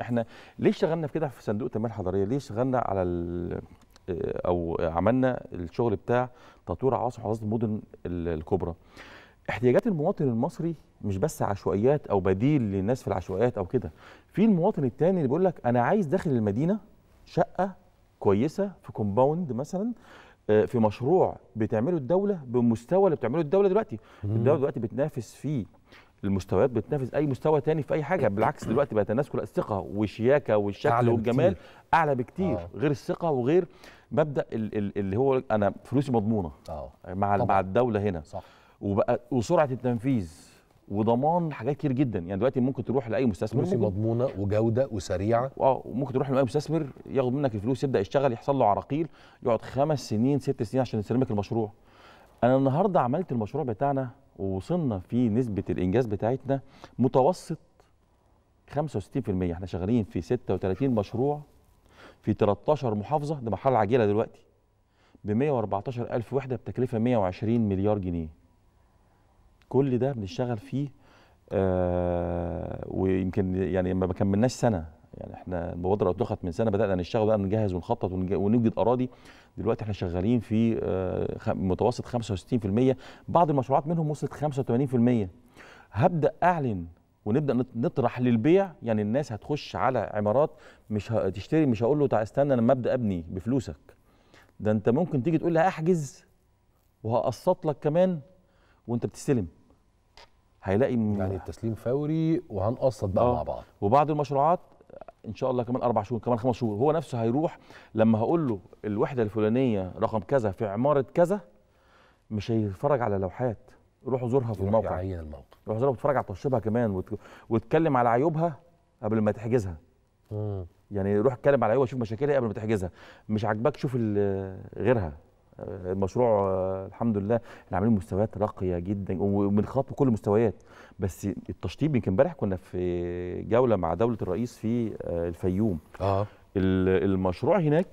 احنا ليه اشتغلنا في كده في صندوق التنميه الحضاريه ليه اشتغلنا على آه، او عملنا الشغل بتاع تطوير عواصم حضاره المدن الكبرى احتياجات المواطن المصري مش بس عشوائيات او بديل للناس في العشوائيات او كده في المواطن التاني اللي بيقول لك انا عايز داخل المدينه شقه كويسه في كومباوند مثلا آه، في مشروع بتعمله الدوله بمستوى اللي بتعمله الدوله دلوقتي الدوله دلوقتي بتنافس فيه المستويات بتنافس اي مستوى تاني في اي حاجه إيه. بالعكس دلوقتي بقت الناس كلها الثقه والشياكه والشكل والجمال بكتير. اعلى بكتير آه. غير الثقه وغير مبدا اللي هو انا فلوسي مضمونه آه. مع طبعا. مع الدوله هنا صح. وبقى وسرعه التنفيذ وضمان حاجات كتير جدا يعني دلوقتي ممكن تروح لاي مستثمر فلوسي مضمونه وجوده وسريعه اه وممكن تروح لاي مستثمر ياخد منك الفلوس يبدا يشتغل يحصل له عراقيل يقعد خمس سنين ست سنين عشان يسلمك المشروع انا النهارده عملت المشروع بتاعنا ووصلنا في نسبه الانجاز بتاعتنا متوسط 65% احنا شغالين في 36 مشروع في 13 محافظه ده مرحله عاجله دلوقتي ب 114000 وحده بتكلفه 120 مليار جنيه كل ده بنشتغل فيه آه ويمكن يعني ما كملناش سنه يعني احنا المبادره اطلقت من سنه بدانا نشتغل بقى نجهز ونخطط ونوجد اراضي دلوقتي احنا شغالين في آه، متوسط 65% بعض المشروعات منهم وصلت 85% هبدا اعلن ونبدا نطرح للبيع يعني الناس هتخش على عمارات مش هتشتري مش هقول له تعال استنى لما ابدا ابني بفلوسك ده انت ممكن تيجي تقول لي احجز وهقسط لك كمان وانت بتستلم هيلاقي يعني التسليم فوري وهنقسط بقى آه. مع بعض وبعض المشروعات ان شاء الله كمان اربع شهور كمان خمس شهور هو نفسه هيروح لما هقول له الوحده الفلانيه رقم كذا في عماره كذا مش هيتفرج على لوحات روح زورها في الموقع يعين الموقع روح زورها وتفرج على تشطيبها كمان وت... وتكلم على عيوبها قبل ما تحجزها مم. يعني روح اتكلم على عيوبها شوف مشاكلها قبل ما تحجزها مش عاجباك شوف غيرها المشروع الحمد لله احنا عاملين مستويات راقيه جدا وبنخاطب كل المستويات بس التشطيب يمكن امبارح كنا في جوله مع دوله الرئيس في آه، الفيوم اه المشروع هناك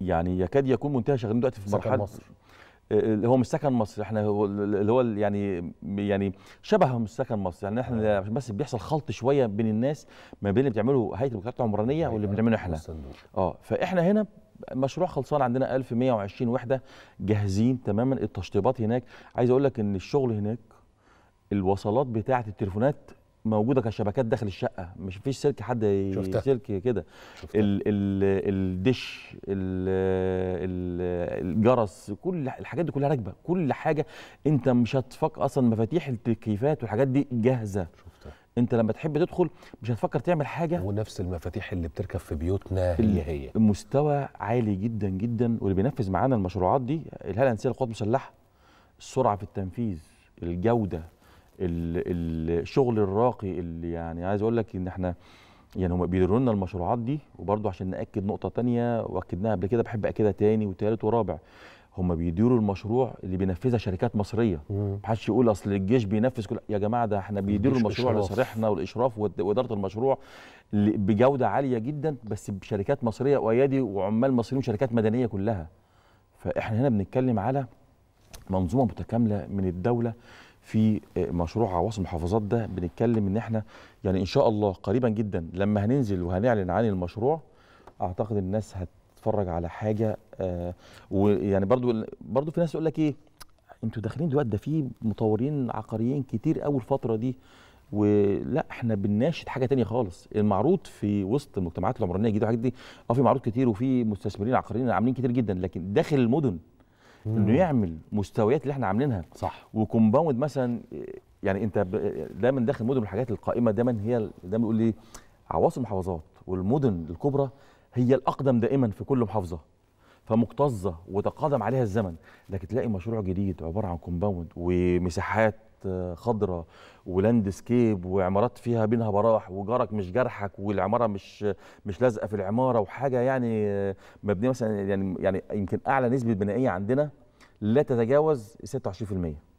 يعني يكاد يكون منتهى شغالين دلوقتي في مرحله مصر اللي آه، آه، هو مش سكن مصر احنا هو اللي هو يعني يعني شبه مش سكن مصر يعني احنا عشان بس بيحصل خلط شويه بين الناس ما بين اللي بتعمله هيئه الوكالات العمرانيه أيوة. واللي بنعمله احنا اه فاحنا هنا مشروع خلصان عندنا 1120 وحده جاهزين تماما التشطيبات هناك عايز اقول لك ان الشغل هناك الوصلات بتاعه التليفونات موجوده كشبكات داخل الشقه مش فيش سلك حد يسلك كده الدش ال ال الجرس كل الحاجات دي كلها راكبه كل حاجه انت مش هتفك اصلا مفاتيح التكييفات والحاجات دي جاهزه شفتها. انت لما تحب تدخل مش هتفكر تعمل حاجه ونفس المفاتيح اللي بتركب في بيوتنا هي هي المستوى عالي جدا جدا واللي بينفذ معانا المشروعات دي الهيئه الانسيه للقوات المسلحه السرعه في التنفيذ الجوده الشغل الراقي اللي يعني عايز اقول لك ان احنا يعني هم بيديروا لنا المشروعات دي وبرضه عشان ناكد نقطه تانية واكدناها قبل كده بحب اكدها تاني وتالت ورابع هم بيديروا المشروع اللي بينفذها شركات مصريه محدش يقول اصل الجيش بينفذ كل يا جماعه ده احنا بيديروا المشروع لصالحنا والاشراف واداره المشروع بجوده عاليه جدا بس بشركات مصريه وايادي وعمال مصريين وشركات مدنيه كلها فاحنا هنا بنتكلم على منظومه متكامله من الدوله في آه، مشروع عواصم المحافظات ده بنتكلم ان احنا يعني ان شاء الله قريبا جدا لما هننزل وهنعلن عن المشروع اعتقد الناس هت تتفرج على حاجه آه، ويعني برضو برضو في ناس يقول لك ايه انتوا داخلين دلوقتي ده في مطورين عقاريين كتير قوي الفتره دي ولا احنا بنناشد حاجه تانية خالص المعروض في وسط المجتمعات العمرانيه الجديده والحاجات دي اه في معروض كتير وفي مستثمرين عقاريين عاملين كتير جدا لكن داخل المدن مم. انه يعمل مستويات اللي احنا عاملينها صح وكومباوند مثلا يعني انت دايما داخل المدن الحاجات القائمه دايما هي دايما بيقول لي إيه، عواصم المحافظات والمدن الكبرى هي الاقدم دائما في كل محافظه فمكتظه وتقادم عليها الزمن لكن تلاقي مشروع جديد عباره عن كومباوند ومساحات آه، خضراء سكيب وعمارات فيها بينها براح وجارك مش جرحك والعماره مش مش لازقه في العماره وحاجه يعني آه، مبنيه مثلا يعني يعني يمكن اعلى نسبه بنائيه عندنا لا تتجاوز 26%